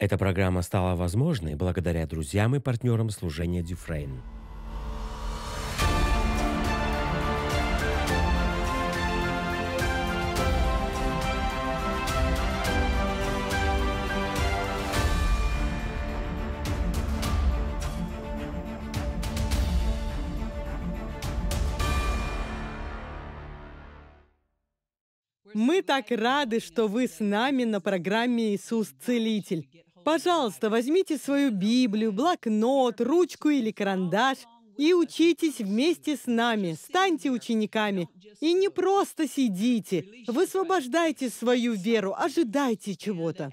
Эта программа стала возможной благодаря друзьям и партнерам служения Дюфрейн. Мы так рады, что вы с нами на программе «Иисус Целитель». Пожалуйста, возьмите свою Библию, блокнот, ручку или карандаш и учитесь вместе с нами, станьте учениками. И не просто сидите, высвобождайте свою веру, ожидайте чего-то.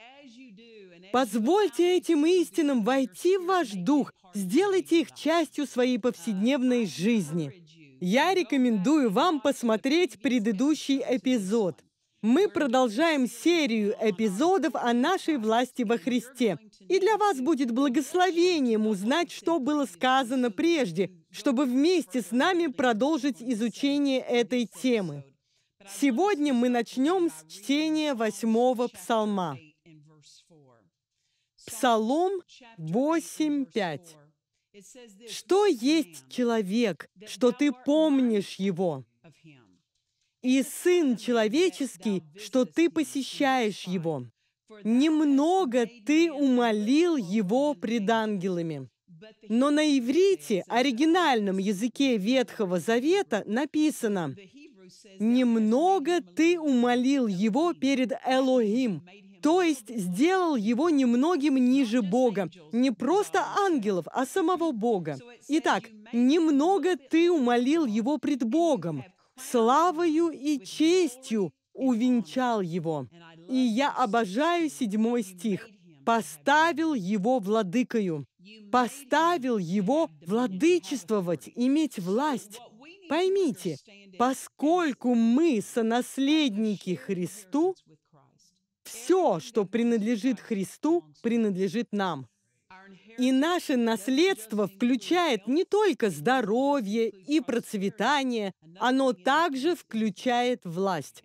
Позвольте этим истинам войти в ваш дух, сделайте их частью своей повседневной жизни. Я рекомендую вам посмотреть предыдущий эпизод. Мы продолжаем серию эпизодов о нашей власти во Христе. И для вас будет благословением узнать, что было сказано прежде, чтобы вместе с нами продолжить изучение этой темы. Сегодня мы начнем с чтения восьмого псалма. Псалом 8.5. Что есть человек, что ты помнишь его? и Сын Человеческий, что ты посещаешь Его. Немного ты умолил Его пред ангелами. Но на иврите, оригинальном языке Ветхого Завета, написано «Немного ты умолил его перед Элохим», то есть сделал его немногим ниже Бога. Не просто ангелов, а самого Бога. Итак, «немного ты умолил его пред Богом» славою и честью увенчал его. И я обожаю седьмой стих. «Поставил его владыкою». Поставил его владычествовать, иметь власть. Поймите, поскольку мы сонаследники Христу, все, что принадлежит Христу, принадлежит нам. И наше наследство включает не только здоровье и процветание, оно также включает власть.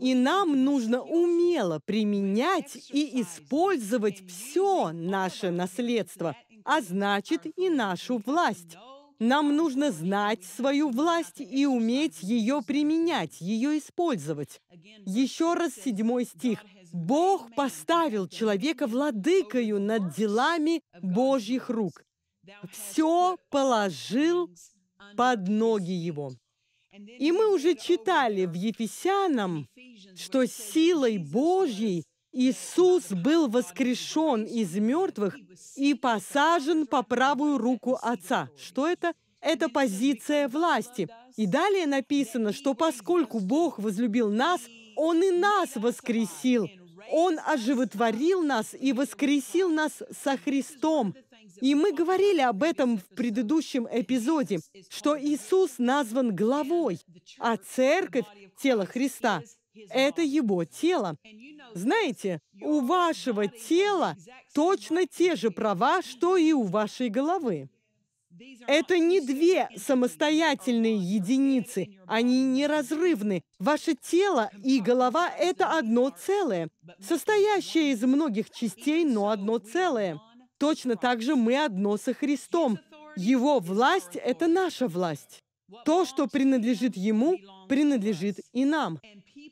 И нам нужно умело применять и использовать все наше наследство, а значит и нашу власть. Нам нужно знать свою власть и уметь ее применять, ее использовать. Еще раз седьмой стих. «Бог поставил человека владыкою над делами Божьих рук. Все положил под ноги его». И мы уже читали в Ефесянам, что силой Божьей – Иисус был воскрешен из мертвых и посажен по правую руку Отца. Что это? Это позиция власти. И далее написано, что поскольку Бог возлюбил нас, Он и нас воскресил. Он оживотворил нас и воскресил нас со Христом. И мы говорили об этом в предыдущем эпизоде, что Иисус назван главой, а церковь – тело Христа это его тело. Знаете, у вашего тела точно те же права, что и у вашей головы. Это не две самостоятельные единицы, они неразрывны. Ваше тело и голова – это одно целое, состоящее из многих частей, но одно целое. Точно так же мы одно со Христом. Его власть – это наша власть. То, что принадлежит Ему, принадлежит и нам.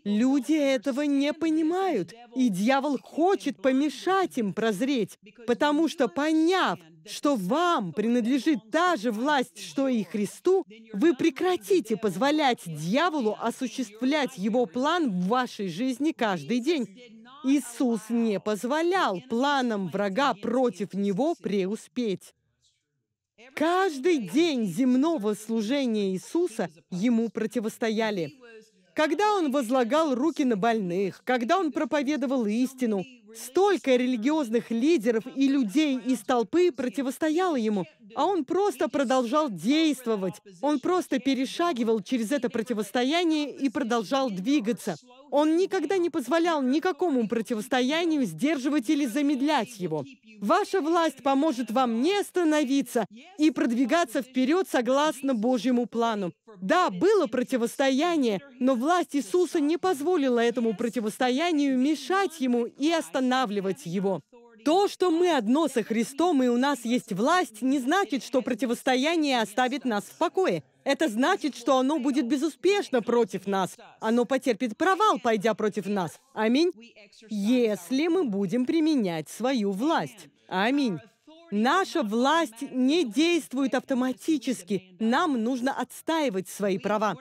Люди этого не понимают, и дьявол хочет помешать им прозреть, потому что, поняв, что вам принадлежит та же власть, что и Христу, вы прекратите позволять дьяволу осуществлять его план в вашей жизни каждый день. Иисус не позволял планам врага против него преуспеть. Каждый день земного служения Иисуса ему противостояли. Когда он возлагал руки на больных, когда он проповедовал истину, Столько религиозных лидеров и людей из толпы противостояло ему, а он просто продолжал действовать. Он просто перешагивал через это противостояние и продолжал двигаться. Он никогда не позволял никакому противостоянию сдерживать или замедлять его. Ваша власть поможет вам не остановиться и продвигаться вперед согласно Божьему плану. Да, было противостояние, но власть Иисуса не позволила этому противостоянию мешать ему и остановиться останавливать его. То, что мы одно со Христом и у нас есть власть, не значит, что противостояние оставит нас в покое. Это значит, что оно будет безуспешно против нас. Оно потерпит провал, пойдя против нас. Аминь. Если мы будем применять свою власть. Аминь. Наша власть не действует автоматически. Нам нужно отстаивать свои права.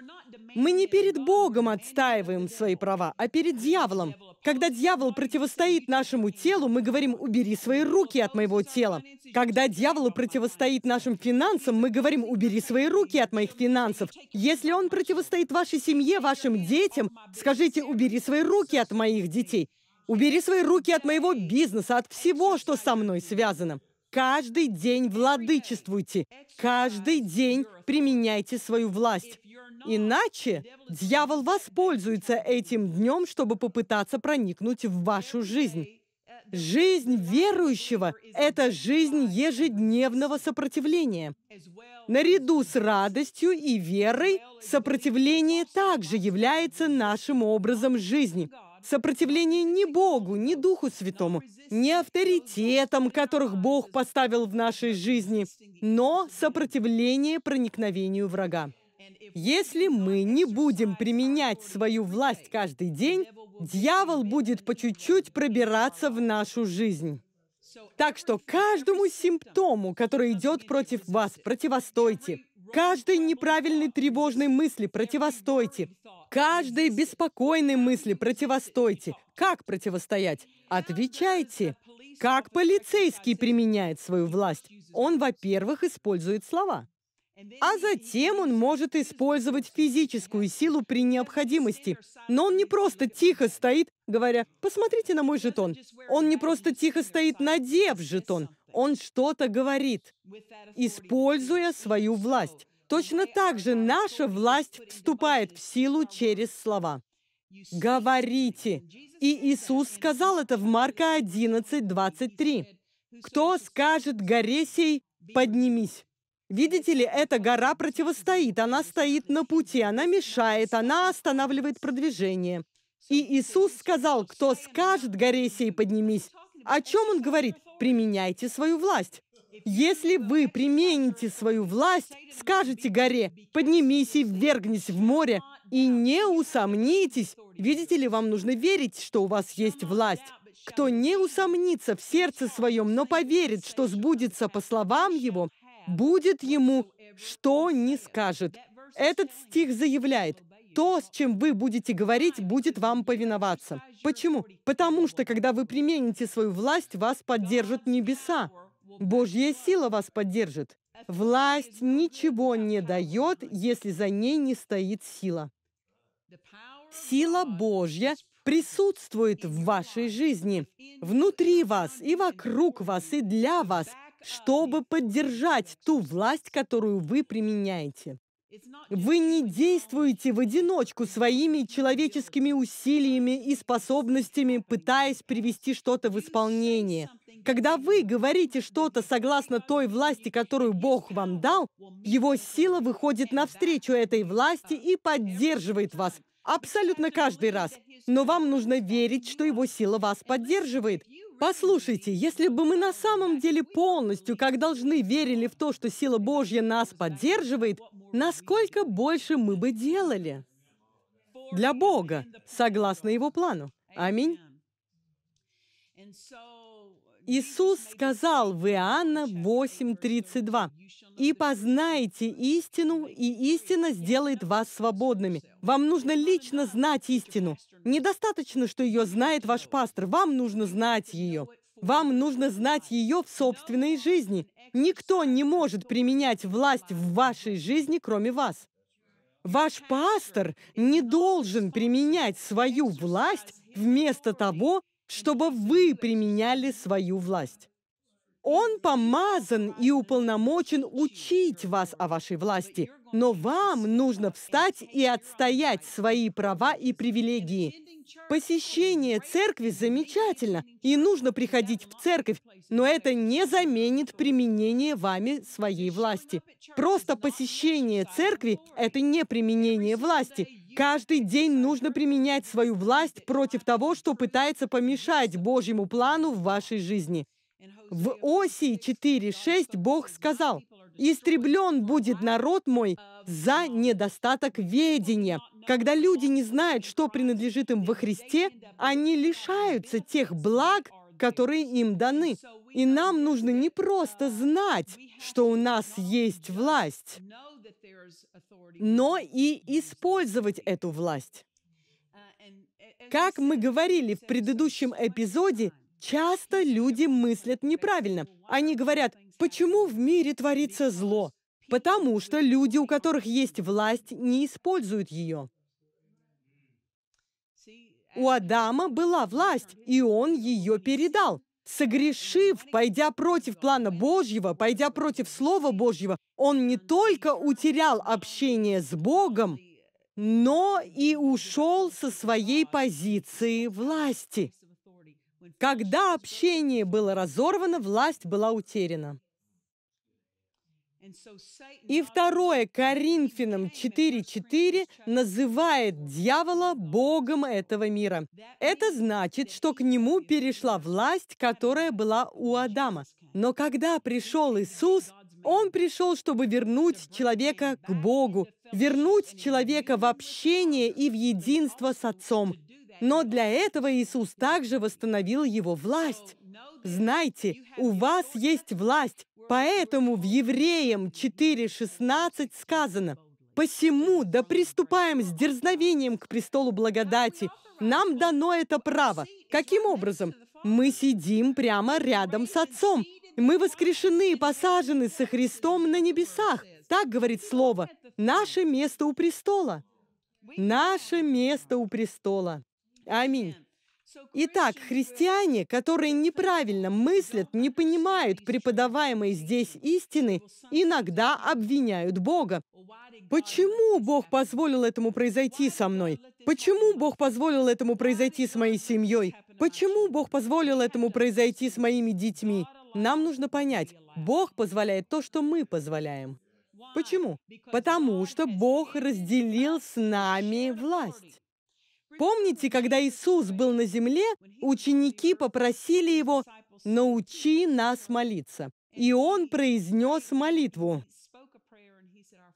Мы не перед Богом отстаиваем свои права, а перед дьяволом. Когда дьявол противостоит нашему телу, мы говорим «убери свои руки от моего тела». Когда дьяволу противостоит нашим финансам, мы говорим «убери свои руки от моих финансов». Если он противостоит вашей семье, вашим детям, скажите «убери свои руки от моих детей». Убери свои руки от моего бизнеса, от всего, что со мной связано. Каждый день владычествуйте. Каждый день применяйте свою власть. Иначе дьявол воспользуется этим днем, чтобы попытаться проникнуть в вашу жизнь. Жизнь верующего – это жизнь ежедневного сопротивления. Наряду с радостью и верой сопротивление также является нашим образом жизни. Сопротивление не Богу, не Духу Святому, не авторитетам, которых Бог поставил в нашей жизни, но сопротивление проникновению врага. Если мы не будем применять свою власть каждый день, дьявол будет по чуть-чуть пробираться в нашу жизнь. Так что каждому симптому, который идет против вас, противостойте. Каждой неправильной тревожной мысли противостойте. Каждой беспокойной мысли противостойте. Как противостоять? Отвечайте. Как полицейский применяет свою власть? Он, во-первых, использует слова а затем он может использовать физическую силу при необходимости. Но он не просто тихо стоит, говоря, посмотрите на мой жетон. Он не просто тихо стоит, надев жетон. Он что-то говорит, используя свою власть. Точно так же наша власть вступает в силу через слова. Говорите. И Иисус сказал это в Марка 11, 23. «Кто скажет горе поднимись». Видите ли, эта гора противостоит, она стоит на пути, она мешает, она останавливает продвижение. И Иисус сказал, кто скажет горе сей, поднимись. О чем он говорит? Применяйте свою власть. Если вы примените свою власть, скажете горе, поднимись и ввергнись в море, и не усомнитесь. Видите ли, вам нужно верить, что у вас есть власть. Кто не усомнится в сердце своем, но поверит, что сбудется по словам его – будет ему, что не скажет. Этот стих заявляет, то, с чем вы будете говорить, будет вам повиноваться. Почему? Потому что, когда вы примените свою власть, вас поддержат небеса. Божья сила вас поддержит. Власть ничего не дает, если за ней не стоит сила. Сила Божья присутствует в вашей жизни, внутри вас и вокруг вас и для вас, чтобы поддержать ту власть, которую вы применяете. Вы не действуете в одиночку своими человеческими усилиями и способностями, пытаясь привести что-то в исполнение. Когда вы говорите что-то согласно той власти, которую Бог вам дал, Его сила выходит навстречу этой власти и поддерживает вас. Абсолютно каждый раз. Но вам нужно верить, что Его сила вас поддерживает. Послушайте, если бы мы на самом деле полностью, как должны, верили в то, что сила Божья нас поддерживает, насколько больше мы бы делали для Бога, согласно Его плану. Аминь. Иисус сказал в Иоанна 8:32, «И познаете истину, и истина сделает вас свободными». Вам нужно лично знать истину. Недостаточно, что ее знает ваш пастор, вам нужно знать ее. Вам нужно знать ее в собственной жизни. Никто не может применять власть в вашей жизни, кроме вас. Ваш пастор не должен применять свою власть вместо того, чтобы вы применяли свою власть. Он помазан и уполномочен учить вас о вашей власти, но вам нужно встать и отстоять свои права и привилегии. Посещение церкви замечательно, и нужно приходить в церковь, но это не заменит применение вами своей власти. Просто посещение церкви – это не применение власти. Каждый день нужно применять свою власть против того, что пытается помешать Божьему плану в вашей жизни. В Осии 4.6 Бог сказал, «Истреблен будет народ мой за недостаток ведения». Когда люди не знают, что принадлежит им во Христе, они лишаются тех благ, которые им даны. И нам нужно не просто знать, что у нас есть власть, но и использовать эту власть. Uh, как мы говорили в предыдущем эпизоде, часто люди мыслят неправильно. Они говорят, почему в мире творится зло? Потому что люди, у которых есть власть, не используют ее. У Адама была власть, и он ее передал. Согрешив, пойдя против плана Божьего, пойдя против Слова Божьего, он не только утерял общение с Богом, но и ушел со своей позиции власти. Когда общение было разорвано, власть была утеряна. И второе, Коринфянам 4.4 называет дьявола богом этого мира. Это значит, что к нему перешла власть, которая была у Адама. Но когда пришел Иисус, он пришел, чтобы вернуть человека к Богу, вернуть человека в общение и в единство с Отцом. Но для этого Иисус также восстановил его власть. Знайте, у вас есть власть, поэтому в Евреям 4.16 сказано, «Посему да приступаем с дерзновением к престолу благодати, нам дано это право». Каким образом? Мы сидим прямо рядом с Отцом. Мы воскрешены и посажены со Христом на небесах. Так говорит Слово. Наше место у престола. Наше место у престола. Аминь. Итак, христиане, которые неправильно мыслят, не понимают преподаваемой здесь истины, иногда обвиняют Бога. Почему Бог позволил этому произойти со мной? Почему Бог позволил этому произойти с моей семьей? Почему Бог позволил этому произойти с моими детьми? Нам нужно понять, Бог позволяет то, что мы позволяем. Почему? Потому что Бог разделил с нами власть. Помните, когда Иисус был на земле, ученики попросили его «научи нас молиться». И он произнес молитву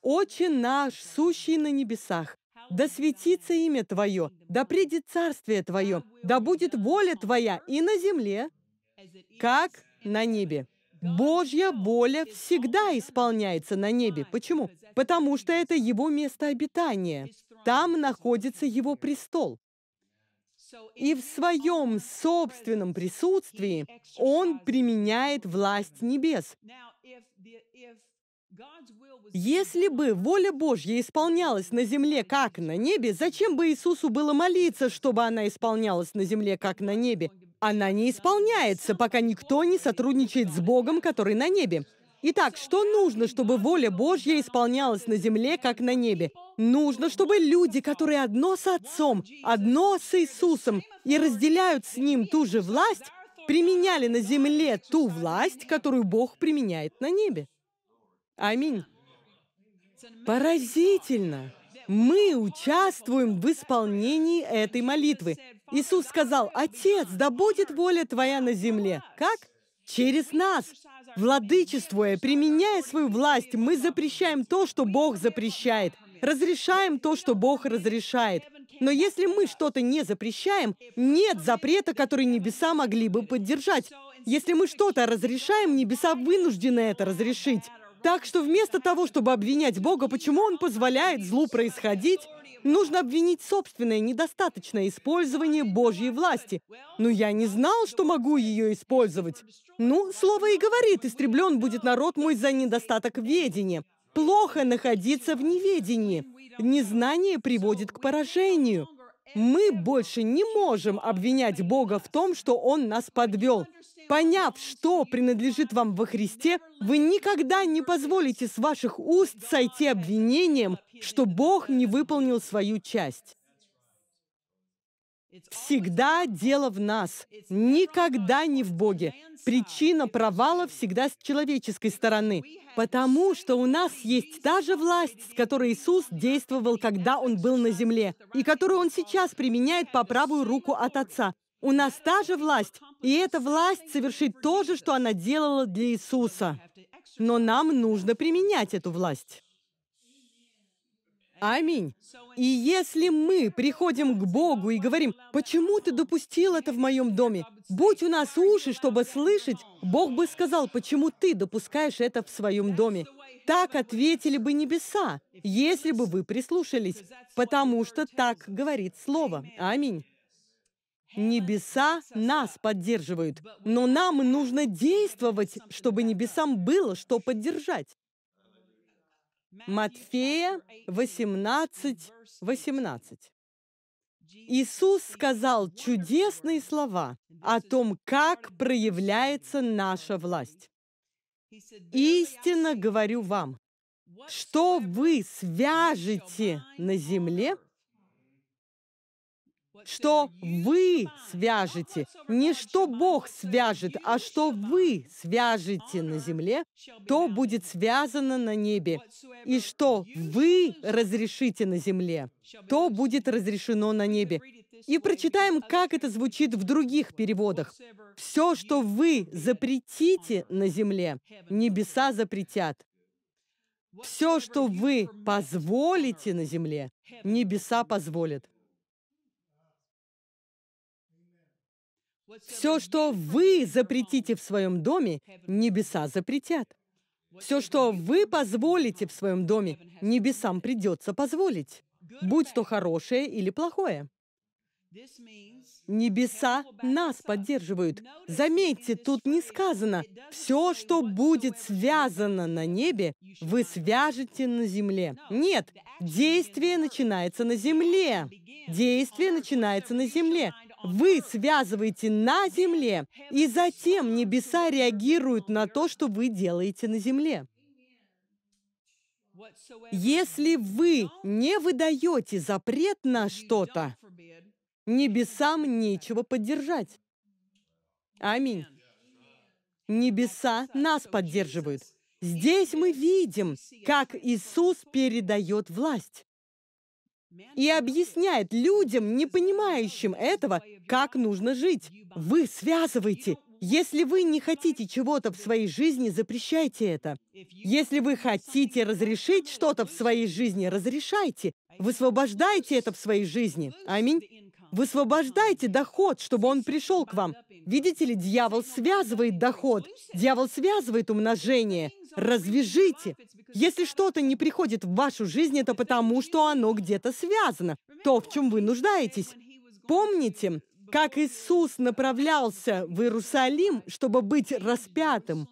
«Отче наш, сущий на небесах, да светится имя Твое, да придет царствие Твое, да будет воля Твоя и на земле, как на небе». Божья воля всегда исполняется на небе. Почему? Потому что это его место обитания. Там находится его престол. И в своем собственном присутствии он применяет власть небес. Если бы воля Божья исполнялась на земле, как на небе, зачем бы Иисусу было молиться, чтобы она исполнялась на земле, как на небе? Она не исполняется, пока никто не сотрудничает с Богом, который на небе. Итак, что нужно, чтобы воля Божья исполнялась на земле, как на небе? Нужно, чтобы люди, которые одно с Отцом, одно с Иисусом и разделяют с Ним ту же власть, применяли на земле ту власть, которую Бог применяет на небе. Аминь. Поразительно! Мы участвуем в исполнении этой молитвы. Иисус сказал, «Отец, да будет воля Твоя на земле». Как? Через нас, Владычествуя, применяя свою власть, мы запрещаем то, что Бог запрещает, разрешаем то, что Бог разрешает. Но если мы что-то не запрещаем, нет запрета, который небеса могли бы поддержать. Если мы что-то разрешаем, небеса вынуждены это разрешить. Так что вместо того, чтобы обвинять Бога, почему Он позволяет злу происходить, нужно обвинить собственное недостаточное использование Божьей власти. Но ну, я не знал, что могу ее использовать. Ну, слово и говорит, истреблен будет народ мой за недостаток ведения. Плохо находиться в неведении. Незнание приводит к поражению. Мы больше не можем обвинять Бога в том, что Он нас подвел. Поняв, что принадлежит вам во Христе, вы никогда не позволите с ваших уст сойти обвинением, что Бог не выполнил свою часть. Всегда дело в нас, никогда не в Боге. Причина провала всегда с человеческой стороны, потому что у нас есть та же власть, с которой Иисус действовал, когда Он был на земле, и которую Он сейчас применяет по правую руку от Отца. У нас та же власть, и эта власть совершит то же, что она делала для Иисуса. Но нам нужно применять эту власть. Аминь. И если мы приходим к Богу и говорим, «Почему ты допустил это в моем доме? Будь у нас уши, чтобы слышать», Бог бы сказал, «Почему ты допускаешь это в своем доме?» Так ответили бы небеса, если бы вы прислушались, потому что так говорит Слово. Аминь. Небеса нас поддерживают, но нам нужно действовать, чтобы небесам было что поддержать. Матфея 18, 18. Иисус сказал чудесные слова о том, как проявляется наша власть. «Истинно говорю вам, что вы свяжете на земле, что вы свяжете, не что Бог свяжет, а что вы свяжете на земле, то будет связано на небе. И что вы разрешите на земле, то будет разрешено на небе. И прочитаем, как это звучит в других переводах. «Все, что вы запретите на земле, небеса запретят. Все, что вы позволите на земле, небеса позволят». Все, что вы запретите в своем доме, небеса запретят. Все, что вы позволите в своем доме, небесам придется позволить, будь то хорошее или плохое. Небеса нас поддерживают. Заметьте, тут не сказано, все, что будет связано на небе, вы свяжете на земле. Нет, действие начинается на земле. Действие начинается на земле вы связываете на земле, и затем небеса реагируют на то, что вы делаете на земле. Если вы не выдаете запрет на что-то, небесам нечего поддержать. Аминь. Небеса нас поддерживают. Здесь мы видим, как Иисус передает власть и объясняет людям, не понимающим этого, как нужно жить. Вы связываете. Если вы не хотите чего-то в своей жизни, запрещайте это. Если вы хотите разрешить что-то в своей жизни, разрешайте. Высвобождайте это в своей жизни. Аминь. Высвобождайте доход, чтобы он пришел к вам. Видите ли, дьявол связывает доход. Дьявол связывает умножение. Развяжите. Если что-то не приходит в вашу жизнь, это потому, что оно где-то связано. То, в чем вы нуждаетесь. Помните, как Иисус направлялся в Иерусалим, чтобы быть распятым?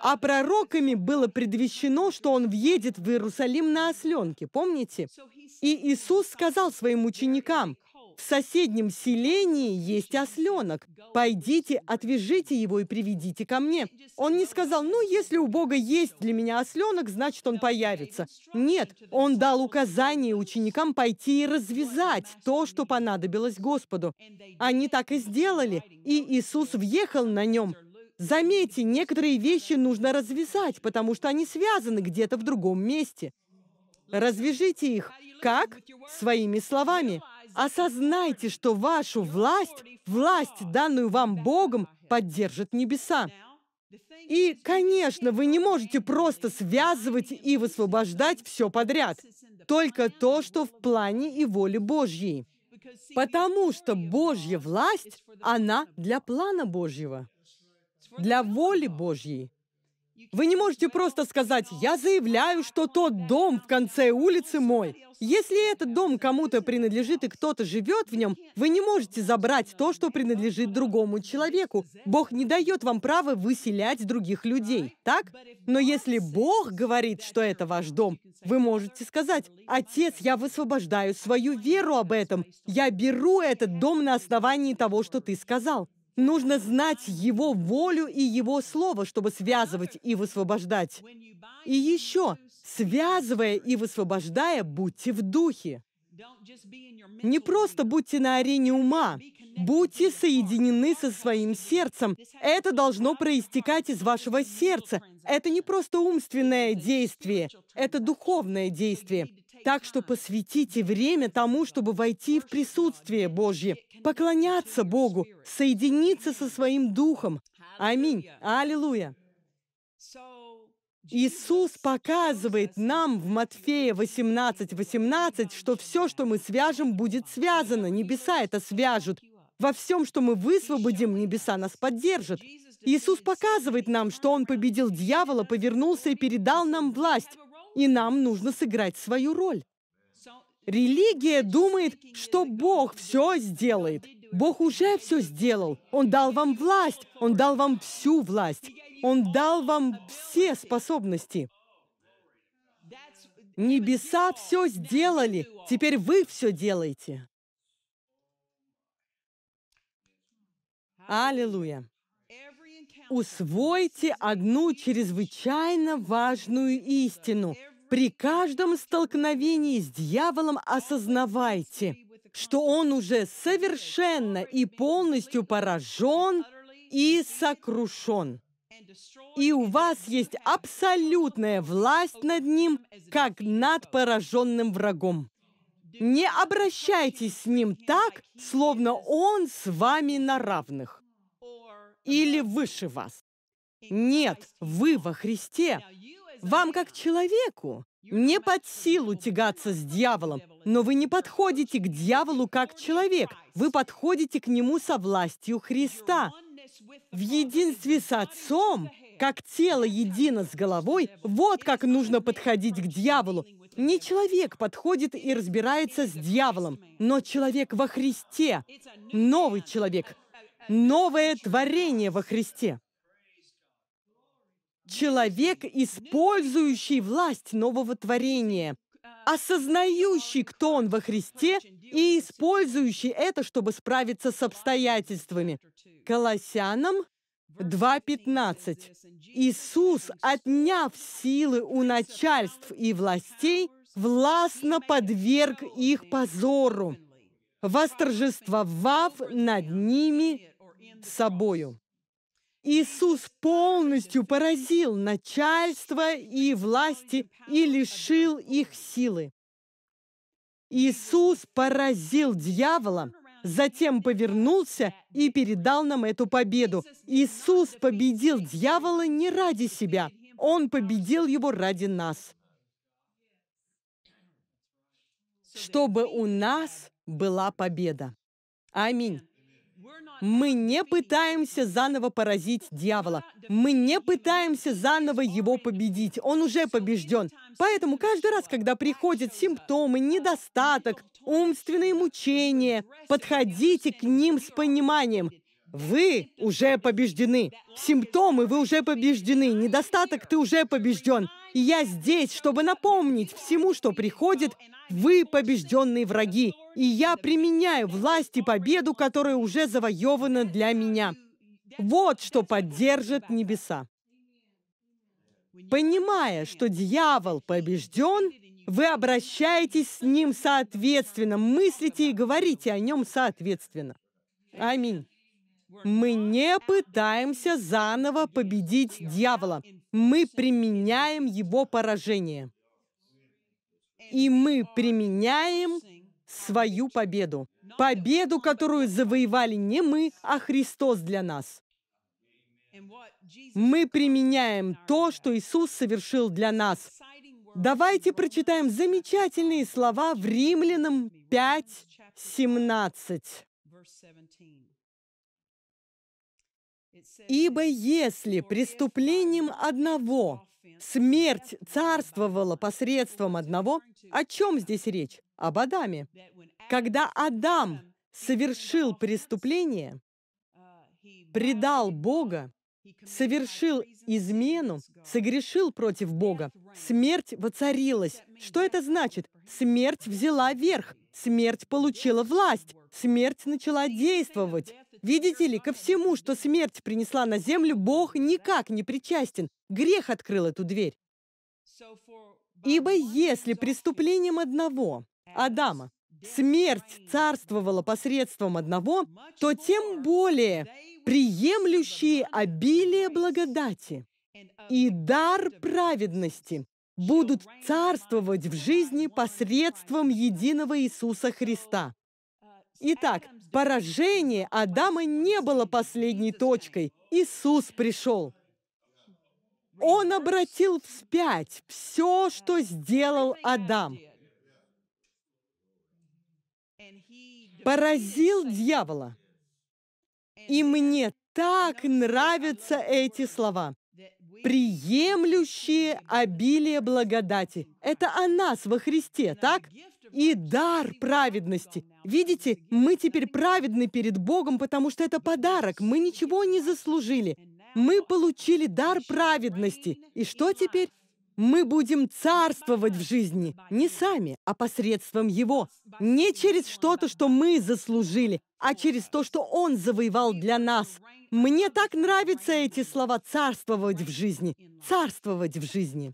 А пророками было предвещено, что он въедет в Иерусалим на осленке, помните? И Иисус сказал своим ученикам, в соседнем селении есть осленок. Пойдите, отвяжите его и приведите ко мне. Он не сказал, ну, если у Бога есть для меня осленок, значит, он появится. Нет, он дал указание ученикам пойти и развязать то, что понадобилось Господу. Они так и сделали, и Иисус въехал на нем. Заметьте, некоторые вещи нужно развязать, потому что они связаны где-то в другом месте. Развяжите их. Как? Своими словами. Осознайте, что вашу власть, власть, данную вам Богом, поддержат небеса. И, конечно, вы не можете просто связывать и высвобождать все подряд, только то, что в плане и воле Божьей. Потому что Божья власть, она для плана Божьего, для воли Божьей. Вы не можете просто сказать, я заявляю, что тот дом в конце улицы мой. Если этот дом кому-то принадлежит и кто-то живет в нем, вы не можете забрать то, что принадлежит другому человеку. Бог не дает вам права выселять других людей, так? Но если Бог говорит, что это ваш дом, вы можете сказать, «Отец, я высвобождаю свою веру об этом. Я беру этот дом на основании того, что ты сказал». Нужно знать Его волю и Его Слово, чтобы связывать и высвобождать. И еще, связывая и высвобождая, будьте в духе. Не просто будьте на арене ума, будьте соединены со своим сердцем. Это должно проистекать из вашего сердца. Это не просто умственное действие, это духовное действие. Так что посвятите время тому, чтобы войти в присутствие Божье, поклоняться Богу, соединиться со своим Духом. Аминь. Аллилуйя. Иисус показывает нам в Матфея 18:18, 18, что все, что мы свяжем, будет связано. Небеса это свяжут. Во всем, что мы высвободим, небеса нас поддержат. Иисус показывает нам, что Он победил дьявола, повернулся и передал нам власть и нам нужно сыграть свою роль. Религия думает, что Бог все сделает. Бог уже все сделал. Он дал вам власть. Он дал вам всю власть. Он дал вам все способности. Небеса все сделали. Теперь вы все делаете. Аллилуйя. Усвойте одну чрезвычайно важную истину. При каждом столкновении с дьяволом осознавайте, что он уже совершенно и полностью поражен и сокрушен. И у вас есть абсолютная власть над ним, как над пораженным врагом. Не обращайтесь с ним так, словно он с вами на равных или выше вас. Нет, вы во Христе. Вам, как человеку, не под силу тягаться с дьяволом, но вы не подходите к дьяволу как человек, вы подходите к нему со властью Христа. В единстве с Отцом, как тело едино с головой, вот как нужно подходить к дьяволу. Не человек подходит и разбирается с дьяволом, но человек во Христе, новый человек, новое творение во Христе. Человек, использующий власть нового творения, осознающий, кто он во Христе, и использующий это, чтобы справиться с обстоятельствами. Колоссянам 2.15. Иисус, отняв силы у начальств и властей, властно подверг их позору, восторжествовав над ними собою. Иисус полностью поразил начальство и власти и лишил их силы. Иисус поразил дьявола, затем повернулся и передал нам эту победу. Иисус победил дьявола не ради себя, Он победил его ради нас, чтобы у нас была победа. Аминь. Мы не пытаемся заново поразить дьявола. Мы не пытаемся заново его победить. Он уже побежден. Поэтому каждый раз, когда приходят симптомы, недостаток, умственные мучения, подходите к ним с пониманием. Вы уже побеждены. Симптомы вы уже побеждены. Недостаток ты уже побежден. И я здесь, чтобы напомнить всему, что приходит, вы побежденные враги. И я применяю власть и победу, которая уже завоевана для меня. Вот что поддержит небеса. Понимая, что дьявол побежден, вы обращаетесь с ним соответственно, мыслите и говорите о нем соответственно. Аминь. Мы не пытаемся заново победить дьявола. Мы применяем его поражение. И мы применяем свою победу. Победу, которую завоевали не мы, а Христос для нас. Мы применяем то, что Иисус совершил для нас. Давайте прочитаем замечательные слова в Римлянам 5, 17. Ибо если преступлением одного смерть царствовала посредством одного, о чем здесь речь? Об Адаме. Когда Адам совершил преступление, предал Бога, совершил измену, согрешил против Бога, смерть воцарилась. Что это значит? Смерть взяла верх, смерть получила власть, смерть начала действовать. Видите ли, ко всему, что смерть принесла на землю, Бог никак не причастен. Грех открыл эту дверь. Ибо если преступлением одного, Адама, смерть царствовала посредством одного, то тем более приемлющие обилие благодати и дар праведности будут царствовать в жизни посредством единого Иисуса Христа. Итак, поражение Адама не было последней точкой. Иисус пришел. Он обратил вспять все, что сделал Адам. Поразил дьявола. И мне так нравятся эти слова. «Приемлющие обилие благодати». Это о нас во Христе, так? и дар праведности. Видите, мы теперь праведны перед Богом, потому что это подарок. Мы ничего не заслужили. Мы получили дар праведности. И что теперь? Мы будем царствовать в жизни не сами, а посредством Его. Не через что-то, что мы заслужили, а через то, что Он завоевал для нас. Мне так нравятся эти слова «царствовать в жизни». «Царствовать в жизни».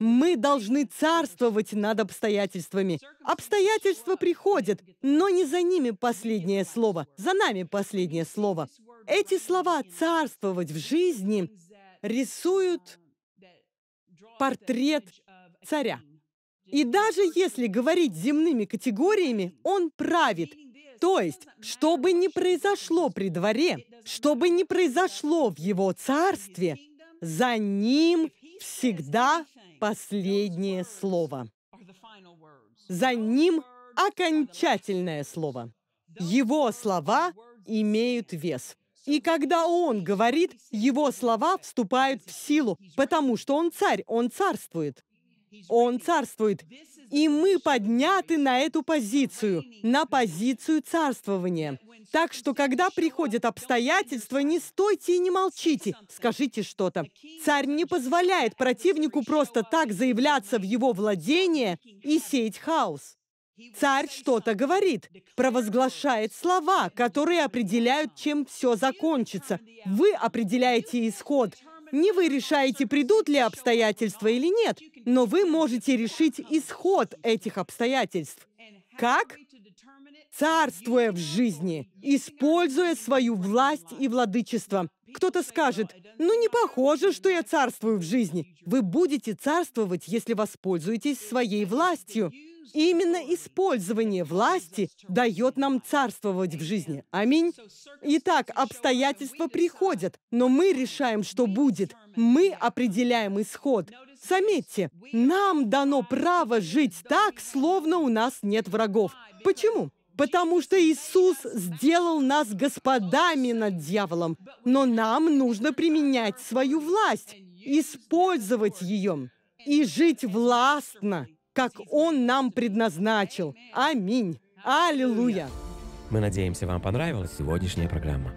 Мы должны царствовать над обстоятельствами. Обстоятельства приходят, но не за ними последнее слово, за нами последнее слово. Эти слова «царствовать в жизни» рисуют портрет царя. И даже если говорить земными категориями, он правит. То есть, что бы ни произошло при дворе, что бы ни произошло в его царстве, за ним всегда последнее слово. За ним окончательное слово. Его слова имеют вес. И когда он говорит, его слова вступают в силу, потому что он царь, он царствует. Он царствует. И мы подняты на эту позицию, на позицию царствования. Так что, когда приходят обстоятельства, не стойте и не молчите, скажите что-то. Царь не позволяет противнику просто так заявляться в его владение и сеять хаос. Царь что-то говорит, провозглашает слова, которые определяют, чем все закончится. Вы определяете исход. Не вы решаете, придут ли обстоятельства или нет но вы можете решить исход этих обстоятельств. Как? Царствуя в жизни, используя свою власть и владычество. Кто-то скажет, ну не похоже, что я царствую в жизни. Вы будете царствовать, если воспользуетесь своей властью. Именно использование власти дает нам царствовать в жизни. Аминь. Итак, обстоятельства приходят, но мы решаем, что будет. Мы определяем исход. Заметьте, нам дано право жить так, словно у нас нет врагов. Почему? Потому что Иисус сделал нас господами над дьяволом. Но нам нужно применять свою власть, использовать ее и жить властно, как Он нам предназначил. Аминь. Аллилуйя. Мы надеемся, вам понравилась сегодняшняя программа.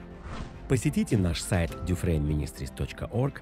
Посетите наш сайт dufrainministries.org